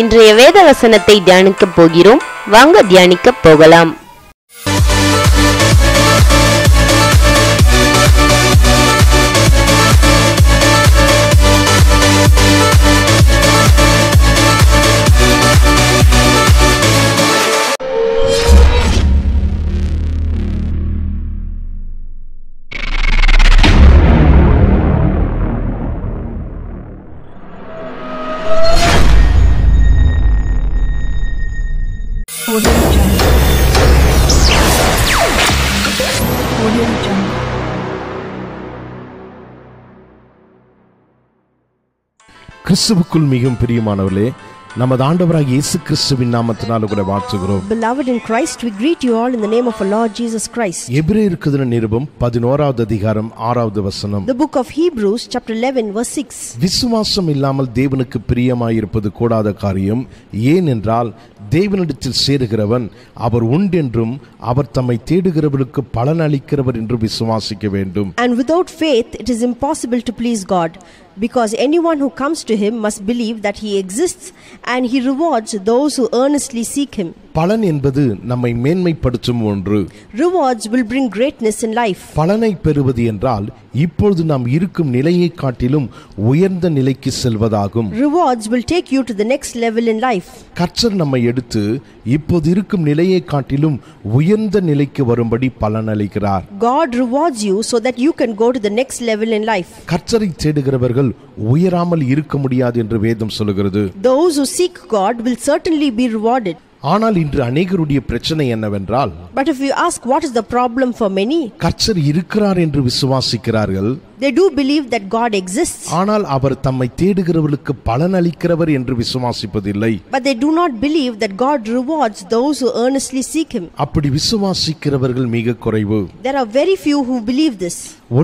இன்றைய வேத வசனத்தை தியானிக்க போகிறோம் வாங்க தியானிக்க போகலாம் கிறிஸ்துவுக்குள் மிகவும் பிரியமானவர்களே நமது ஆண்டவராக இயேசு கிறிஸ்துவின் நாமத்தினால் உங்களை வாழ்த்துகிறோம் Beloved in Christ we greet you all in the name of our Lord Jesus Christ எபிரேயருக்குதின நிருபம் 11வது அதிகாரம் 6வது வசனம் The book of Hebrews chapter 11 verse 6 விசுவாசம் இல்லாமல் தேவனுக்கு பிரியமாயிருப்பது கூடாத காரியம் ஏனென்றால் தேவனிடத்தில் சேருகிறவன் அவர் உண்டென்றும் அவர் தம்மை தேடுகிறவர்களுக்கு பலன் அளிக்கிறவர் என்றும் விசுவாசிக்க வேண்டும் And without faith it is impossible to please God because anyone who comes to him must believe that he exists and he rewards those who earnestly seek him. பலன் என்பது நம்மை மேன்மைப்படுத்தும் ஒன்று rewards will bring greatness in life பலனை பெறுவது என்றால் இப்பொழுது நாம் இருக்கும் நிலையை காட்டிலும் உயர்ந்த நிலைக்கு செல்வதாகும் rewards will take you to the next level in life கர்த்தர் நம்மை எடுத்து இப்போது இருக்கும் நிலையை காட்டிலும் உயர்ந்த நிலைக்கு வரும்படி பலன் அளிக்கிறார் god rewards you so that you can go to the next level in life கர்த்தரை தேடுகிறவர்கள் உயராமல் இருக்க முடியாது என்று வேதம் சொல்கிறது those who seek god will certainly be rewarded ஆனால் இன்று அநேகருடைய பிரச்சனை என்னவென்றால் but if you ask what is the problem for many கர்த்தர் இருக்கிறார் என்று விசுவாசிக்கிறார்கள் they do believe that God exists ஆனால் அவர் தம்மை தேடுகிறவர்களுக்கு பலன் அளிக்கிறவர் என்று விசுவாசிப்பதில்லை but they do not believe that God rewards those who earnestly seek him அப்படி விசுவாசிக்கிறவர்கள் மிக குறைவு there are very few who believe this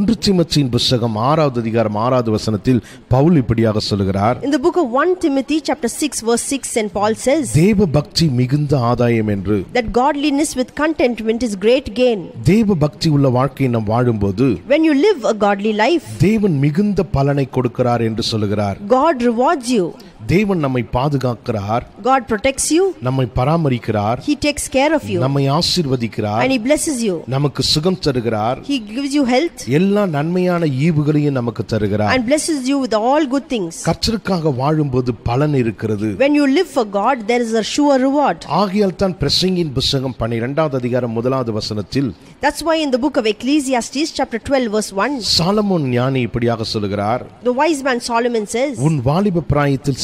புத்தகம் அதிகாரம் வசனத்தில் பவுல் இப்படியாக சொல்கிறார் in the book of 1 timothy chapter 6 verse 6 and paul says தேவ பக்தி மிகுந்த ஆதாயம் என்று that godliness with contentment is great gain தேவ பக்தி உள்ள நாம் வாழும்போது when you live a godly life life. தேவன் மிகுந்த பலனை கொடுக்கிறார் என்று சொல்கிறார் God rewards you. தேவன் நம்மை பாதுகாக்கிறார் God protects you நம்மை பராமரிக்கிறார் He takes care of you நம்மை ஆசீர்வதிக்கிறார் and He blesses you நமக்கு சுகம் தருகிறார் He gives you health எல்லா நன்மையான ஈவுகளையும் நமக்கு தருகிறார் and blesses you with all good things கர்த்தருக்காக வாழும்போது பலன் இருக்கிறது when you live for God there is a sure reward ஆகையால் தான் பிரசங்கின் புத்தகம் 12வது அதிகாரம் முதலாவது வசனத்தில் That's why in the book of Ecclesiastes chapter 12 verse 1 Solomon ஞானி இப்படியாக சொல்கிறார் The wise man Solomon says உன் வாலிப பிராயத்தில்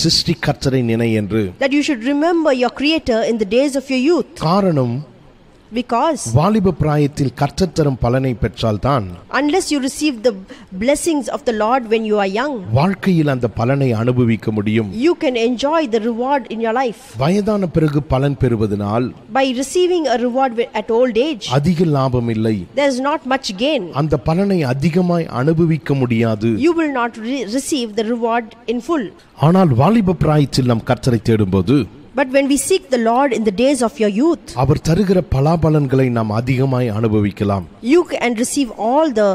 நினை என்று that you should remember your creator in the days of your youth காரணம் பிகாஸ் வாலிப பிராயத்தில் கர்த்தர் தரும் பலனை பெற்றால் தான் unless you receive the blessings of the lord when you are young வாழ்க்கையில் அந்த பலனை அனுபவிக்க முடியும் you can enjoy the reward in your life வயதான பிறகு பலன் பெறுவதனால் by receiving a reward at old age அதிக லாபம் இல்லை there is not much gain அந்த பலனை அதிகமாய் அனுபவிக்க முடியாது you will not re receive the reward in full ஆனால் வாலிப பிராயத்தில் நாம் கர்த்தரை தேடும்போது But when we seek the lord in the days of your youth அவர் தருகிற பலாபலன்களை நாம் அதிகமாய் அனுபவிக்கலாம் you can receive all the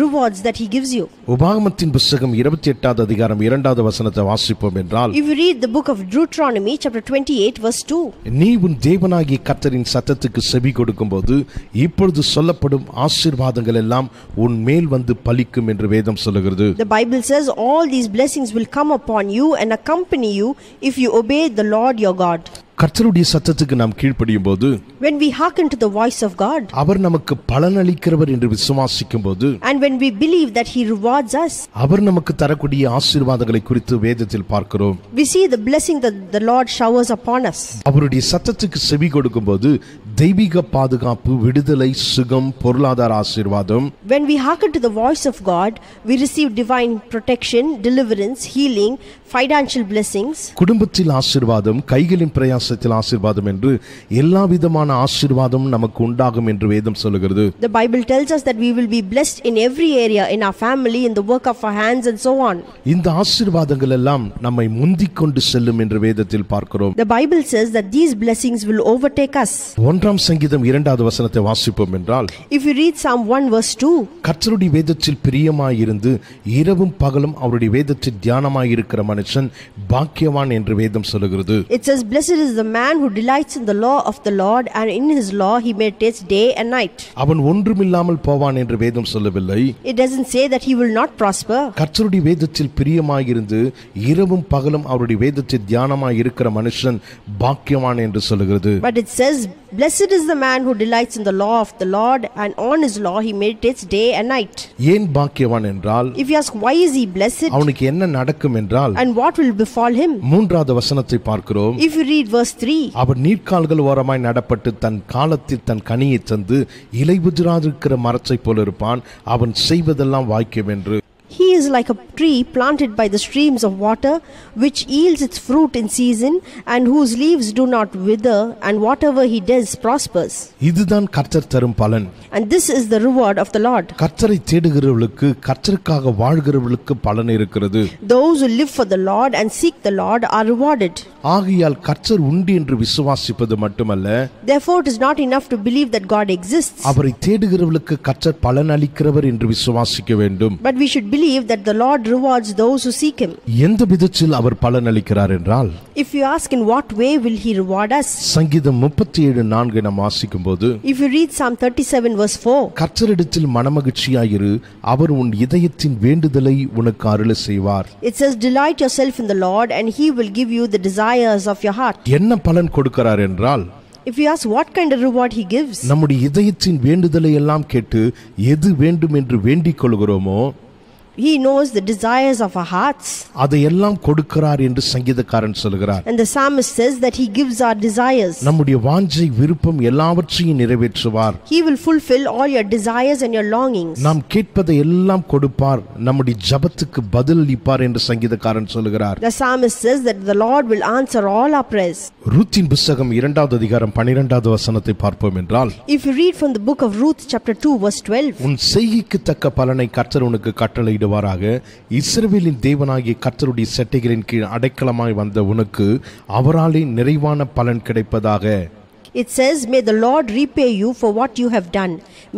rewards that he gives you உபாகமத்தின் புத்தகம் 28வது அதிகாரம் 2வது வசனத்தை வாசிப்போம் என்றால் if you read the book of deuteronomy chapter 28 verse 2 நீ உன் தேவனாகிய கர்த்தரின் சத்தத்துக்கு செவி கொடுக்கும்போது இப்பொழுது சொல்லப்படும் ஆசீர்வாதங்கள் எல்லாம் உன் மேல் வந்து பலிக்கும் என்று வேதம் சொல்லுகிறது the bible says all these blessings will come upon you and accompany you if you obey the lord your god God. கர்த்தருடைய சத்தத்துக்கு நாம் கீழ்ப்படியும் போது when we hearken to the voice of God அவர் நமக்கு பலன் அளிக்கிறவர் என்று விசுவாசிக்கும் போது and when we believe that he rewards us அவர் நமக்கு தரக்கூடிய ஆசீர்வாதங்களை குறித்து வேதத்தில் பார்க்கிறோம் we see the blessing that the Lord showers upon us அவருடைய சத்தத்துக்கு செவி கொடுக்கும் போது தெய்வீக பாதுகாப்பு விடுதலை சுகம் பொருளாதார ஆசீர்வாதம் when we hearken to the voice of god we receive divine protection deliverance healing financial blessings குடும்பத்தில் ஆசீர்வாதம் கைகளின் பிரயாசத்தில் ஆசீர்வாதம் என்று எல்லா விதமான ஆசீர்வாதம் நமக்கு உண்டாகும் என்று வேதம் சொல்கிறது the bible tells us that we will be blessed in every area in our family in the work of our hands and so on இந்த ஆசீர்வாதங்கள் எல்லாம் நம்மை முந்திக் கொண்டு செல்லும் என்று வேதத்தில் பார்க்கிறோம் the bible says that these blessings will overtake us மூன்றாம் சங்கீதம் இரண்டாவது வசனத்தை வாசிப்போம் என்றால் if you read Psalm 1 verse 2 கர்த்தருடைய வேதத்தில் பிரியமாயிருந்து இரவும் பகலும் அவருடைய வேதத்தில் தியானமாய் இருக்கிற மனுஷன் பாக்கியவான் என்று வேதம் சொல்கிறது it's says blessed is the man who delights in the law of the lord and in his law he meditates day and night அவன் ஒன்றுமில்லாமல் போவான் என்று வேதம் சொல்லவில்லை it doesn't say that he will not prosper கர்த்தருடைய வேதத்தில் பிரியமாயிருந்து இரவும் பகலும் அவருடைய வேதத்தில் தியானமாய் இருக்கிற மனுஷன் பாக்கியவான் என்று சொல்கிறது but it says Blessed is the man who delights in the law of the Lord and on his law he meditates day and night. ஏன் பாக்கியவான் என்றால் If you ask why is he blessed? அவனுக்கு என்ன நடக்கும் என்றால் And what will befall him? மூன்றாவது வசனத்தை பார்க்கிறோம் If you read verse 3 அவர் நீர்க்கால்கள் ஓரமாய் நடப்பட்டு தன் காலத்தில் தன் கனியை தந்து இலைபுதிராதிருக்கிற மரத்தை போல இருப்பான் அவன் செய்வதெல்லாம் வாய்க்கும் என்று He is like a tree planted by the streams of water, which yields its fruit in season, and whose leaves do not wither, and whatever he does prospers. And this is the reward of the Lord. Those who live for the Lord and seek the Lord are rewarded. ஆகையால் கர்த்தர் உண்டு என்று விசுவாசிப்பது மட்டுமல்ல therefore it is not enough to believe that god exists அவரை தேடுகிறவர்களுக்கு கர்த்தர் பலன் அளிக்கிறவர் என்று விசுவாசிக்க வேண்டும் but we should believe that the lord rewards those who seek him எந்த விதத்தில் அவர் பலன் அளிக்கிறார் என்றால் if you ask in what way will he reward us சங்கீதம் 37 நாம் if you read psalm 37 verse 4 கர்த்தரிடத்தில் மனமகிழ்ச்சியாயிரு அவர் உன் இதயத்தின் வேண்டுதலை உனக்கு அருள செய்வார் it says delight yourself in the lord and he will give you the desire desires of your heart என்ன பலன் கொடுக்கிறார் என்றால் If you ask what kind of reward he gives நம்முடைய இதயத்தின் வேண்டுதலை எல்லாம் கேட்டு எது வேண்டும் என்று வேண்டிக் கொள்கிறோமோ He knows the desires of our hearts. அதையெல்லாம் கொடுக்கிறார் என்று சங்கீதக்காரன் சொல்கிறார். And the psalmist says that he gives our desires. நம்முடைய வாஞ்சை விருப்பம் எல்லாவற்றையும் நிறைவேற்றுவார். He will fulfill all your desires and your longings. நாம் கேட்பதை எல்லாம் கொடுப்பார். நம்முடைய ஜெபத்துக்கு பதிலளிப்பார் என்று சங்கீதக்காரன் சொல்கிறார். The psalmist says that the Lord will answer all our prayers. ரூத்தின் புத்தகம் இரண்டாவது அதிகாரம் 12வது வசனத்தை பார்ப்போம் என்றால் If you read from the book of Ruth chapter 2 verse 12 உன் செய்கைக்கு தக்க பலனை கர்த்தர் உனக்கு ஆண்டுவாராக இஸ்ரேலின் தேவனாகிய கர்த்தருடைய சட்டைகளின் கீழ் அடைக்கலமாய் வந்த உனக்கு அவராலே நிறைவான பலன் கிடைப்பதாக It says, May the Lord repay you for what you have done.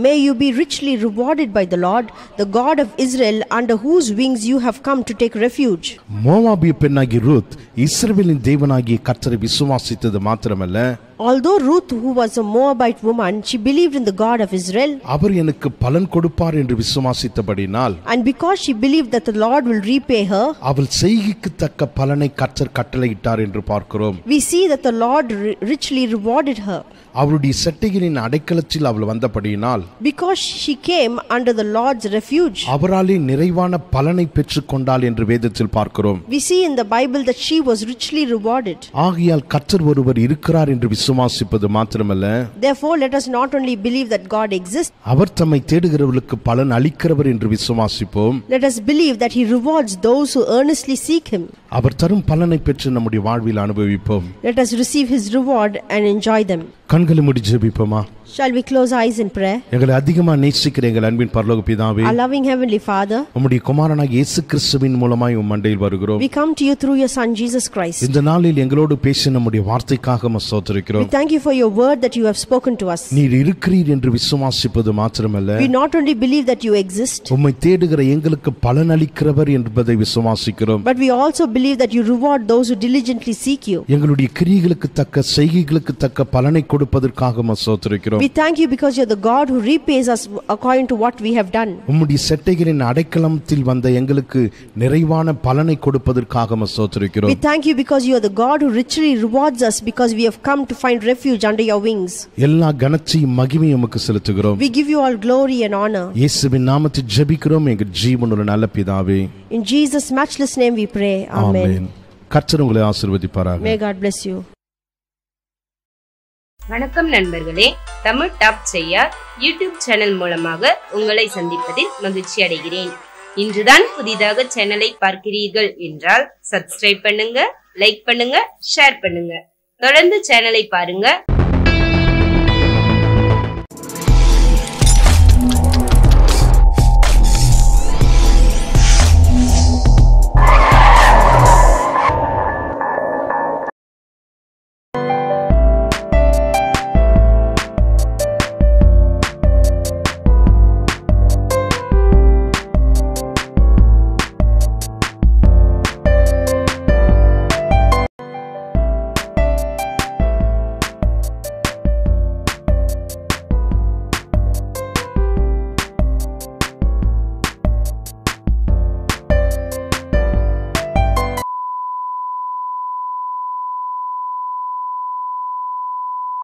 May you be richly rewarded by the Lord, the God of Israel, under whose wings you have come to take refuge. மோவாபிய பெண்ணாகி Ruth இஸ்ரேலின் தேவனாகிய கர்த்தரை விசுவாசித்தது மாத்திரமல்ல Although Ruth, who was a Moabite woman, she believed in the God of Israel. And because she believed that the Lord will repay her, we see that the Lord richly rewarded her. அவருடைய செட்டைகளின் அடைக்கலத்தில் அவள் வந்தபடியினால் Because she came under the Lord's refuge, அவராலே நிறைவான பலனை பெற்றுக்கொண்டாள் என்று வேதத்தில் பார்க்கிறோம் we see in the Bible that she was richly rewarded. ஆகையால் கர்த்தர் ஒருவர் இருக்கிறார் என்று விசுவாசிப்பது மாத்திரமல்ல therefore let us not only believe that god exists அவர் தம்மை தேடுகிறவர்களுக்கு பலன் அளிக்கிறவர் என்று விசுவாசிப்போம் let us believe that he rewards those who earnestly seek him அவர் தரும் பலனை பெற்று நம்முடைய வாழ்வில் அனுபவிப்போம் let us receive his reward and enjoy them கண்களை ஜெபிப்போமா Shall we close eyes in prayer? எங்களை அதிகமா நேசிக்கிற எங்கள் அன்பின் பரலோக பிதாவே Our loving heavenly Father, உம்முடைய குமாரனாக இயேசு கிறிஸ்துவின் மூலமாய் உம் மண்டையில் வருகிறோம் we come to you through your Son Jesus Christ. இந்த நாளில் எங்களோடு பேசி நம்முடைய வார்த்தைக்காக உம்மை We thank you for your word that you have spoken to us. நீர் இருக்கிறீர் என்று விசுவாசிப்பது மாத்திரமல்ல We not only believe that you exist, உம்மை தேடுகிற எங்களுக்கு என்பதை விசுவாசிக்கிறோம் but we also believe that you reward those who diligently seek you. எங்களுடைய கிரியைகளுக்கு தக்க செய்கைகளுக்கு தக்க பலனை ஸ்தோத்திரிக்கிறோம் we thank you because you're the god who repays us according to what we have done உம்முடைய செட்டைகளின் அடைக்கலத்தில் வந்த எங்களுக்கு நிறைவான பலனை ஸ்தோத்திரிக்கிறோம் we thank you because you are the god who richly rewards us because we have come to find refuge under your wings எல்லா மகிமையும் உமக்கு செலுத்துகிறோம் we give you all glory and honor இயேசுவின் நாமத்தில் ஜெபிக்கிறோம் எங்கள் ஜீவனுள்ள நல்ல பிதாவே in jesus matchless name we pray amen, amen. கர்த்தர் உங்களை ஆசீர்வதிப்பாராக may god bless you வணக்கம் நண்பர்களே Tamil top Cheyyar YouTube channel மூலமாக உங்களை சந்திப்பதில் மகிழ்ச்சி அடைகிறேன் இன்றுதான் புதிதாக சேனலை பார்க்கிறீர்கள் என்றால் சப்ஸ்கிரைப் பண்ணுங்க லைக் பண்ணுங்க ஷேர் பண்ணுங்க தொடர்ந்து சேனலை பாருங்க